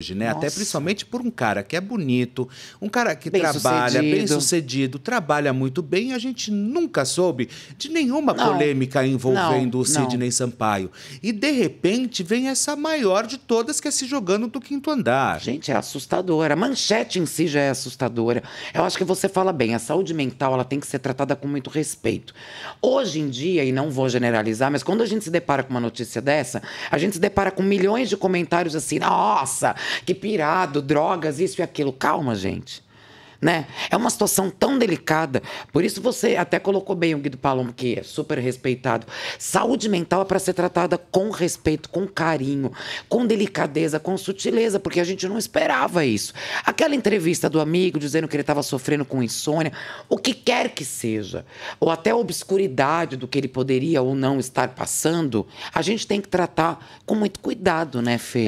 hoje, né? Nossa. Até principalmente por um cara que é bonito, um cara que bem trabalha sucedido. bem sucedido, trabalha muito bem. A gente nunca soube de nenhuma não. polêmica envolvendo não, o Sidney não. Sampaio. E de repente vem essa maior de todas que é se jogando do quinto andar. Gente, é assustadora. A manchete em si já é assustadora. Eu acho que você fala bem, a saúde mental ela tem que ser tratada com muito respeito. Hoje em dia, e não vou generalizar, mas quando a gente se depara com uma notícia dessa, a gente se depara com milhões de comentários assim: nossa, que pirado, drogas, isso e aquilo. Calma, gente. Né? É uma situação tão delicada. Por isso você até colocou bem o Guido Palomo, que é super respeitado. Saúde mental é para ser tratada com respeito, com carinho, com delicadeza, com sutileza, porque a gente não esperava isso. Aquela entrevista do amigo dizendo que ele estava sofrendo com insônia, o que quer que seja, ou até a obscuridade do que ele poderia ou não estar passando, a gente tem que tratar com muito cuidado, né, Fê?